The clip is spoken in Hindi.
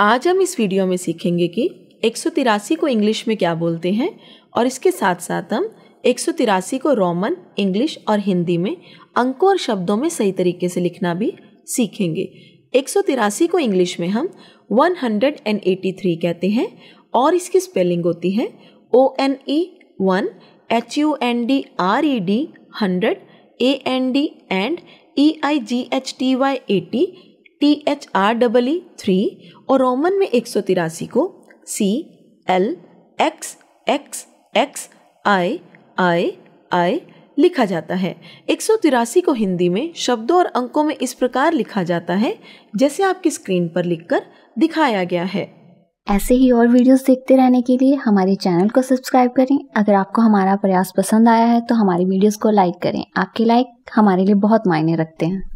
आज हम इस वीडियो में सीखेंगे कि एक को इंग्लिश में क्या बोलते हैं और इसके साथ साथ हम एक को रोमन इंग्लिश और हिंदी में अंकों और शब्दों में सही तरीके से लिखना भी सीखेंगे एक को इंग्लिश में हम 183 कहते हैं और इसकी स्पेलिंग होती है O N E one H U N D R E D hundred A N D and E I G H T Y A T T H R double E three और रोमन में एक को C L X X X I I I लिखा जाता है एक को हिंदी में शब्दों और अंकों में इस प्रकार लिखा जाता है जैसे आपकी स्क्रीन पर लिखकर दिखाया गया है ऐसे ही और वीडियोस देखते रहने के लिए हमारे चैनल को सब्सक्राइब करें अगर आपको हमारा प्रयास पसंद आया है तो हमारी वीडियोस को लाइक करें आपके लाइक हमारे लिए बहुत मायने रखते हैं